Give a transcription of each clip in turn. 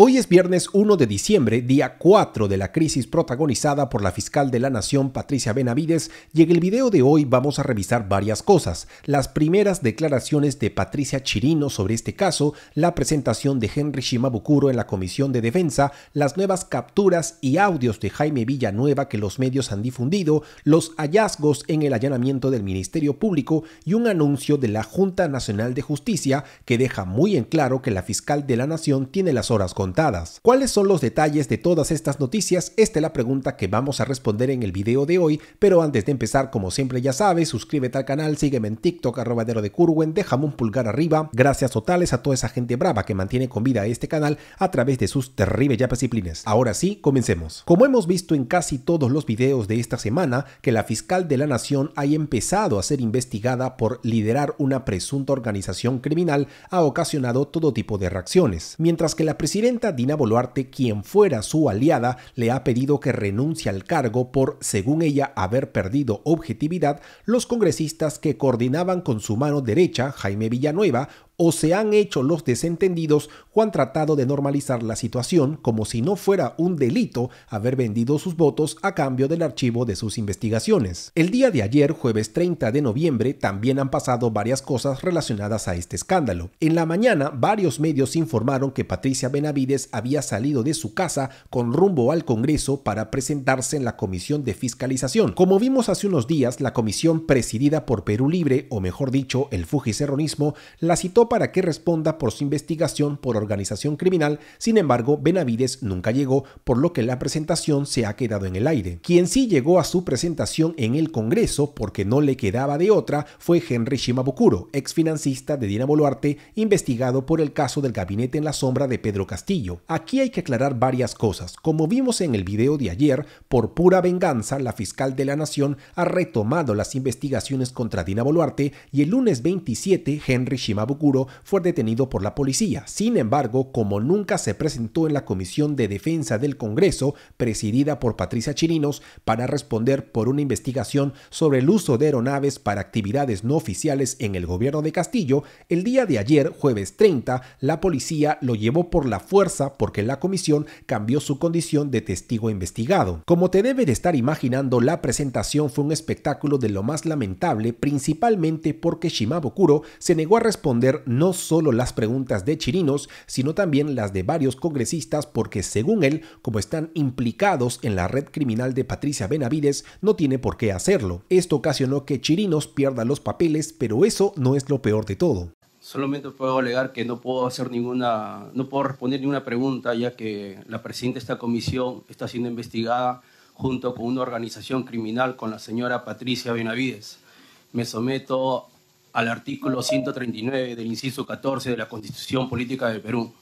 Hoy es viernes 1 de diciembre, día 4 de la crisis protagonizada por la fiscal de la Nación Patricia Benavides, y en el video de hoy vamos a revisar varias cosas. Las primeras declaraciones de Patricia Chirino sobre este caso, la presentación de Henry Shimabukuro en la Comisión de Defensa, las nuevas capturas y audios de Jaime Villanueva que los medios han difundido, los hallazgos en el allanamiento del Ministerio Público y un anuncio de la Junta Nacional de Justicia que deja muy en claro que la fiscal de la Nación tiene las horas con ¿Cuáles son los detalles de todas estas noticias? Esta es la pregunta que vamos a responder en el video de hoy, pero antes de empezar, como siempre ya sabes, suscríbete al canal, sígueme en TikTok, arrobadero de Curwen, déjame un pulgar arriba. Gracias totales a toda esa gente brava que mantiene con vida este canal a través de sus terribles ya disciplinas. Ahora sí, comencemos. Como hemos visto en casi todos los videos de esta semana, que la fiscal de la nación ha empezado a ser investigada por liderar una presunta organización criminal ha ocasionado todo tipo de reacciones. Mientras que la presidenta Dina Boluarte, quien fuera su aliada, le ha pedido que renuncie al cargo por, según ella, haber perdido objetividad, los congresistas que coordinaban con su mano derecha, Jaime Villanueva, o se han hecho los desentendidos o han tratado de normalizar la situación como si no fuera un delito haber vendido sus votos a cambio del archivo de sus investigaciones. El día de ayer, jueves 30 de noviembre, también han pasado varias cosas relacionadas a este escándalo. En la mañana, varios medios informaron que Patricia Benavides había salido de su casa con rumbo al Congreso para presentarse en la Comisión de Fiscalización. Como vimos hace unos días, la comisión presidida por Perú Libre, o mejor dicho, el fujicerronismo, la citó para que responda por su investigación por organización criminal, sin embargo Benavides nunca llegó, por lo que la presentación se ha quedado en el aire. Quien sí llegó a su presentación en el Congreso, porque no le quedaba de otra, fue Henry Shimabukuro, ex financista de Dina Boluarte, investigado por el caso del gabinete en la sombra de Pedro Castillo. Aquí hay que aclarar varias cosas. Como vimos en el video de ayer, por pura venganza, la fiscal de la Nación ha retomado las investigaciones contra Dina Boluarte y el lunes 27, Henry Shimabukuro fue detenido por la policía. Sin embargo, como nunca se presentó en la Comisión de Defensa del Congreso, presidida por Patricia Chirinos, para responder por una investigación sobre el uso de aeronaves para actividades no oficiales en el gobierno de Castillo, el día de ayer, jueves 30, la policía lo llevó por la fuerza porque la comisión cambió su condición de testigo investigado. Como te debe de estar imaginando, la presentación fue un espectáculo de lo más lamentable, principalmente porque Shimabukuro se negó a responder no solo las preguntas de Chirinos, sino también las de varios congresistas porque según él, como están implicados en la red criminal de Patricia Benavides, no tiene por qué hacerlo. Esto ocasionó que Chirinos pierda los papeles, pero eso no es lo peor de todo. Solamente puedo alegar que no puedo hacer ninguna, no puedo responder ninguna pregunta, ya que la presidenta de esta comisión está siendo investigada junto con una organización criminal con la señora Patricia Benavides. Me someto al artículo 139 del inciso 14 de la Constitución Política del Perú.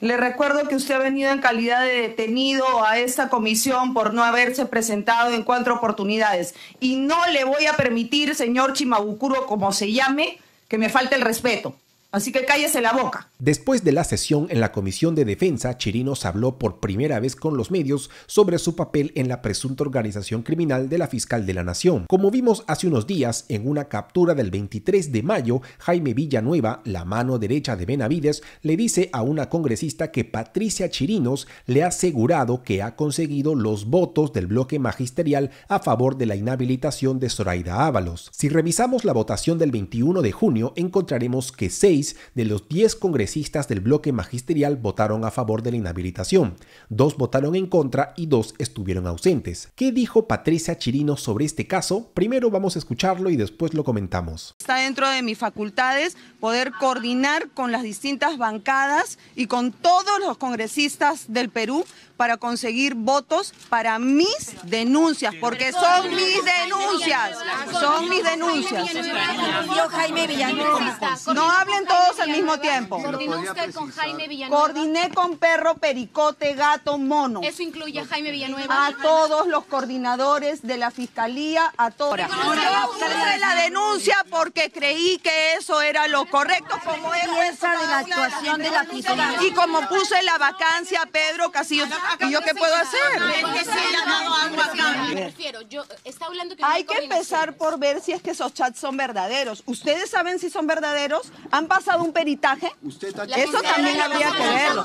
Le recuerdo que usted ha venido en calidad de detenido a esta comisión por no haberse presentado en cuatro oportunidades. Y no le voy a permitir, señor Chimabucuro, como se llame, que me falte el respeto. Así que cállese la boca. Después de la sesión en la Comisión de Defensa, Chirinos habló por primera vez con los medios sobre su papel en la presunta organización criminal de la fiscal de la Nación. Como vimos hace unos días en una captura del 23 de mayo, Jaime Villanueva, la mano derecha de Benavides, le dice a una congresista que Patricia Chirinos le ha asegurado que ha conseguido los votos del bloque magisterial a favor de la inhabilitación de Zoraida Ábalos. Si revisamos la votación del 21 de junio, encontraremos que seis de los 10 congresistas del bloque magisterial votaron a favor de la inhabilitación, dos votaron en contra y dos estuvieron ausentes. ¿Qué dijo Patricia Chirino sobre este caso? Primero vamos a escucharlo y después lo comentamos. Está dentro de mis facultades poder coordinar con las distintas bancadas y con todos los congresistas del Perú para conseguir votos para mis denuncias, porque son mis denuncias, son mis denuncias. No hablen todos al mismo tiempo. Coordiné con perro, pericote, gato, mono. Eso incluye a Jaime Villanueva. A todos los coordinadores de la fiscalía, a todos. puse la denuncia porque creí que eso era lo correcto, como es de la actuación de la fiscalía. Y como puse la vacancia a Pedro Casillo, ¿y yo qué puedo hacer? Hay que empezar por ver si es que esos chats son verdaderos. ¿Ustedes saben si son verdaderos? ¿Han pasado un peritaje? Eso también había que verlo.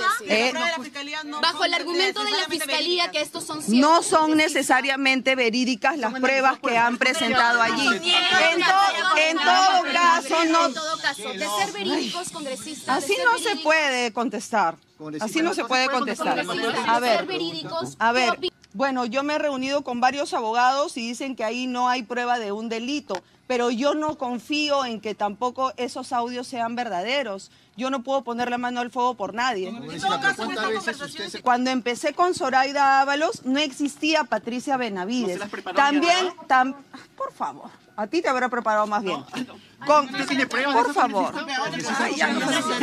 bajo el argumento de la fiscalía que estos son no son necesariamente verídicas las pruebas que han presentado allí. En, todo caso, no. de ser verídicos congresistas. Así no se puede contestar. Así no se puede contestar. A ver, a ver, bueno, yo me he reunido con varios abogados y dicen que ahí no hay prueba de un delito, pero yo no confío en que tampoco esos audios sean verdaderos. Yo no puedo poner la mano al fuego por nadie. Cuando empecé con Zoraida Ábalos, no existía Patricia Benavides. También, por favor, a ti te habrá preparado más bien por favor.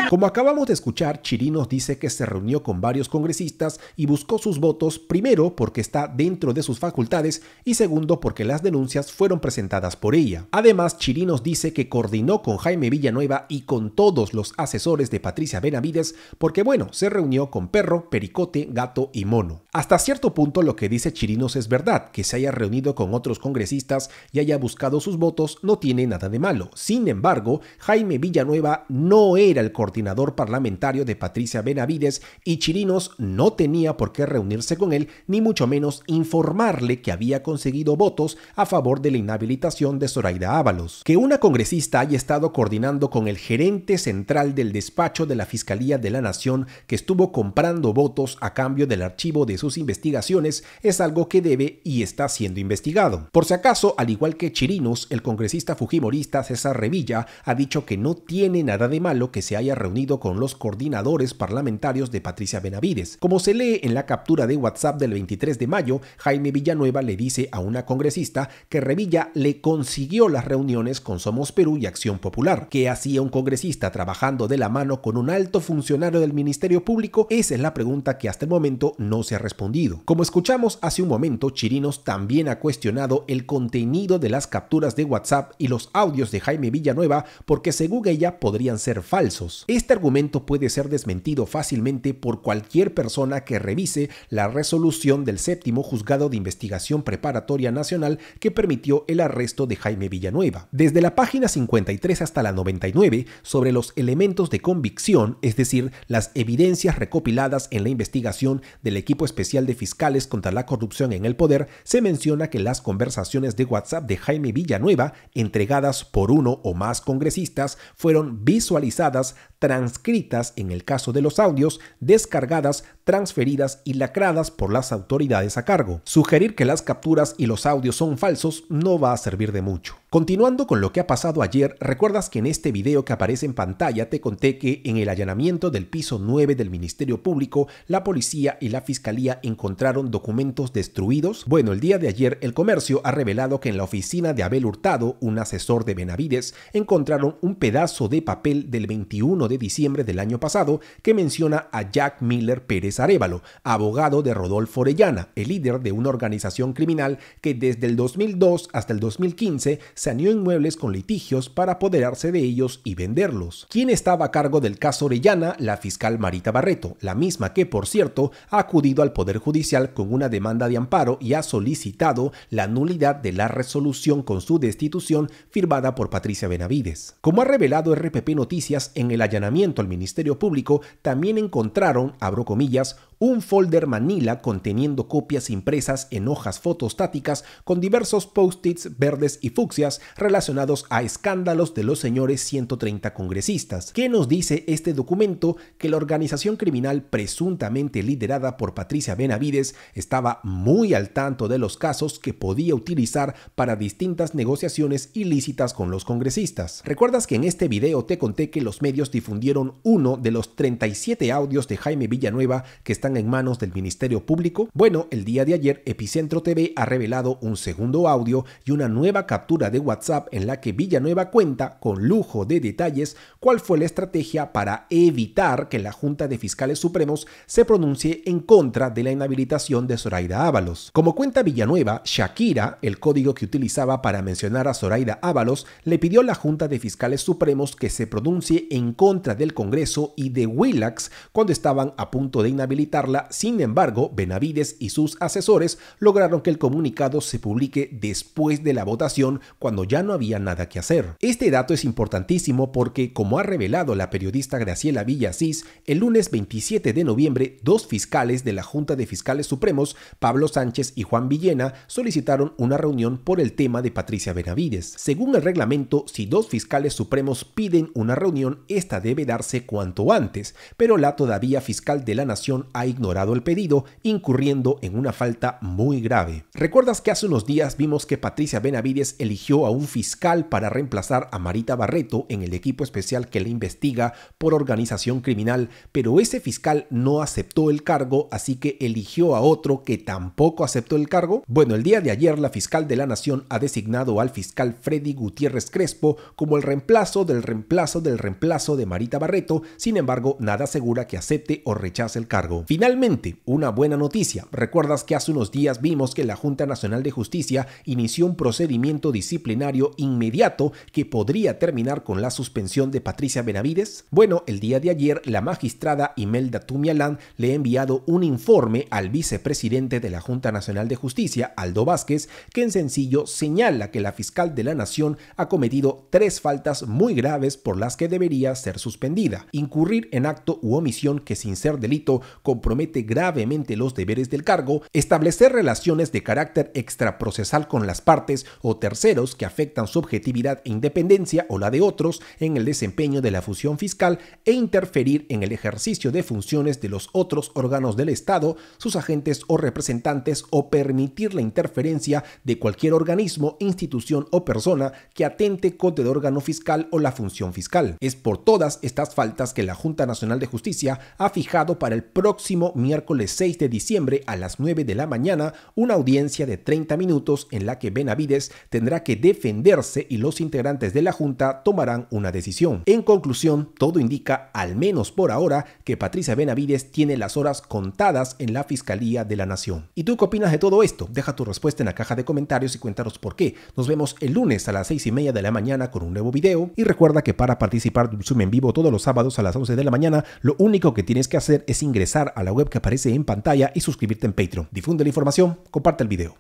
Como acabamos de escuchar, Chirinos dice que se reunió con varios congresistas y buscó sus votos primero porque está dentro de sus facultades y segundo porque las denuncias fueron presentadas por ella. Además, Chirinos dice que coordinó con Jaime Villanueva y con todos los asesores de Patricia Benavides porque bueno, se reunió con perro, pericote, gato y mono. Hasta cierto punto lo que dice Chirinos es verdad, que se haya reunido con otros congresistas y haya buscado sus votos no tiene nada de malo sin embargo, Jaime Villanueva no era el coordinador parlamentario de Patricia Benavides y Chirinos no tenía por qué reunirse con él, ni mucho menos informarle que había conseguido votos a favor de la inhabilitación de Zoraida Ábalos. Que una congresista haya estado coordinando con el gerente central del despacho de la Fiscalía de la Nación que estuvo comprando votos a cambio del archivo de sus investigaciones es algo que debe y está siendo investigado. Por si acaso, al igual que Chirinos, el congresista fujimorista César Revilla ha dicho que no tiene nada de malo que se haya reunido con los coordinadores parlamentarios de Patricia Benavides. Como se lee en la captura de WhatsApp del 23 de mayo, Jaime Villanueva le dice a una congresista que Revilla le consiguió las reuniones con Somos Perú y Acción Popular. ¿Qué hacía un congresista trabajando de la mano con un alto funcionario del Ministerio Público? Esa es la pregunta que hasta el momento no se ha respondido. Como escuchamos hace un momento, Chirinos también ha cuestionado el contenido de las capturas de WhatsApp y los audios de Jaime Villanueva porque según ella podrían ser falsos. Este argumento puede ser desmentido fácilmente por cualquier persona que revise la resolución del séptimo juzgado de investigación preparatoria nacional que permitió el arresto de Jaime Villanueva. Desde la página 53 hasta la 99 sobre los elementos de convicción, es decir, las evidencias recopiladas en la investigación del equipo especial de fiscales contra la corrupción en el poder, se menciona que las conversaciones de WhatsApp de Jaime Villanueva, entregadas por uno o más congresistas fueron visualizadas transcritas en el caso de los audios, descargadas, transferidas y lacradas por las autoridades a cargo. Sugerir que las capturas y los audios son falsos no va a servir de mucho. Continuando con lo que ha pasado ayer, recuerdas que en este video que aparece en pantalla te conté que en el allanamiento del piso 9 del Ministerio Público, la policía y la fiscalía encontraron documentos destruidos. Bueno, el día de ayer el comercio ha revelado que en la oficina de Abel Hurtado, un asesor de Benavides, encontraron un pedazo de papel del 21 de diciembre del año pasado que menciona a Jack Miller Pérez Arevalo, abogado de Rodolfo Orellana, el líder de una organización criminal que desde el 2002 hasta el 2015 saneó inmuebles con litigios para apoderarse de ellos y venderlos. Quien estaba a cargo del caso Orellana? La fiscal Marita Barreto, la misma que, por cierto, ha acudido al Poder Judicial con una demanda de amparo y ha solicitado la nulidad de la resolución con su destitución firmada por Patricia Benavides. Como ha revelado RPP Noticias en el al Ministerio Público también encontraron, abro comillas, un folder manila conteniendo copias impresas en hojas fotostáticas con diversos post-its verdes y fucsias relacionados a escándalos de los señores 130 congresistas. ¿Qué nos dice este documento? Que la organización criminal presuntamente liderada por Patricia Benavides estaba muy al tanto de los casos que podía utilizar para distintas negociaciones ilícitas con los congresistas. ¿Recuerdas que en este video te conté que los medios difundieron uno de los 37 audios de Jaime Villanueva que está en manos del Ministerio Público? Bueno, el día de ayer Epicentro TV ha revelado un segundo audio y una nueva captura de WhatsApp en la que Villanueva cuenta con lujo de detalles cuál fue la estrategia para evitar que la Junta de Fiscales Supremos se pronuncie en contra de la inhabilitación de Zoraida Ábalos. Como cuenta Villanueva, Shakira, el código que utilizaba para mencionar a Zoraida Ábalos, le pidió a la Junta de Fiscales Supremos que se pronuncie en contra del Congreso y de Willax cuando estaban a punto de inhabilitar sin embargo, Benavides y sus asesores lograron que el comunicado se publique después de la votación cuando ya no había nada que hacer. Este dato es importantísimo porque, como ha revelado la periodista Graciela Villasís, el lunes 27 de noviembre, dos fiscales de la Junta de Fiscales Supremos, Pablo Sánchez y Juan Villena, solicitaron una reunión por el tema de Patricia Benavides. Según el reglamento, si dos fiscales supremos piden una reunión, esta debe darse cuanto antes, pero la todavía fiscal de la Nación ha ignorado el pedido, incurriendo en una falta muy grave. ¿Recuerdas que hace unos días vimos que Patricia Benavides eligió a un fiscal para reemplazar a Marita Barreto en el equipo especial que le investiga por organización criminal, pero ese fiscal no aceptó el cargo, así que eligió a otro que tampoco aceptó el cargo? Bueno, el día de ayer la fiscal de la Nación ha designado al fiscal Freddy Gutiérrez Crespo como el reemplazo del reemplazo del reemplazo de Marita Barreto, sin embargo, nada asegura que acepte o rechace el cargo. Finalmente, una buena noticia. Recuerdas que hace unos días vimos que la Junta Nacional de Justicia inició un procedimiento disciplinario inmediato que podría terminar con la suspensión de Patricia Benavides. Bueno, el día de ayer la magistrada Imelda Tumialán le ha enviado un informe al vicepresidente de la Junta Nacional de Justicia, Aldo Vázquez, que en sencillo señala que la fiscal de la Nación ha cometido tres faltas muy graves por las que debería ser suspendida. Incurrir en acto u omisión que sin ser delito promete gravemente los deberes del cargo, establecer relaciones de carácter extraprocesal con las partes o terceros que afectan su objetividad e independencia o la de otros en el desempeño de la función fiscal e interferir en el ejercicio de funciones de los otros órganos del Estado, sus agentes o representantes o permitir la interferencia de cualquier organismo, institución o persona que atente contra el órgano fiscal o la función fiscal. Es por todas estas faltas que la Junta Nacional de Justicia ha fijado para el próximo miércoles 6 de diciembre a las 9 de la mañana una audiencia de 30 minutos en la que Benavides tendrá que defenderse y los integrantes de la Junta tomarán una decisión. En conclusión, todo indica, al menos por ahora, que Patricia Benavides tiene las horas contadas en la Fiscalía de la Nación. ¿Y tú qué opinas de todo esto? Deja tu respuesta en la caja de comentarios y cuéntanos por qué. Nos vemos el lunes a las 6 y media de la mañana con un nuevo video y recuerda que para participar de un Zoom en vivo todos los sábados a las 11 de la mañana, lo único que tienes que hacer es ingresar a la web que aparece en pantalla y suscribirte en Patreon. Difunde la información, comparte el video.